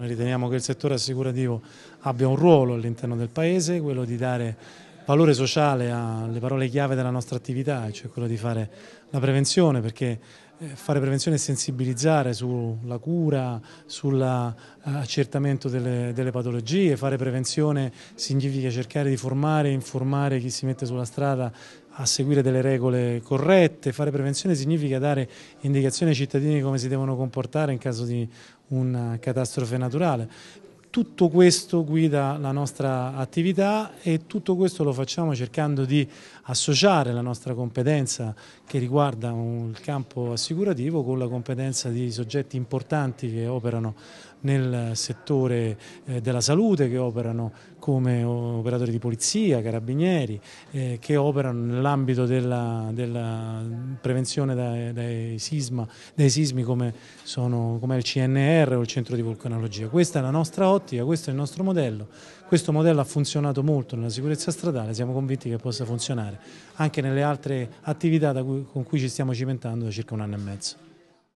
Noi riteniamo che il settore assicurativo abbia un ruolo all'interno del Paese, quello di dare valore sociale alle parole chiave della nostra attività, cioè quello di fare la prevenzione, perché eh, fare prevenzione e sensibilizzare sulla cura, sull'accertamento delle, delle, patologie, fare prevenzione significa cercare di formare e informare chi si mette sulla strada a seguire delle regole corrette, fare prevenzione significa dare indicazioni ai cittadini come si devono comportare in caso di una catastrofe naturale. Tutto questo guida la nostra attività e tutto questo lo facciamo cercando di associare la nostra competenza che riguarda il campo assicurativo con la competenza di soggetti importanti che operano nel settore eh, della salute, che operano come operatori di polizia, carabinieri, eh, che operano nell'ambito della, della, prevenzione dai, dai, sisma, dai sismi come, sono, come, il CNR o il centro di vulcanologia. Questa è la nostra ottica, questo è il nostro modello, questo modello ha funzionato molto nella sicurezza stradale, siamo convinti che possa funzionare anche nelle altre attività cui, con cui ci stiamo cimentando da circa un anno e mezzo.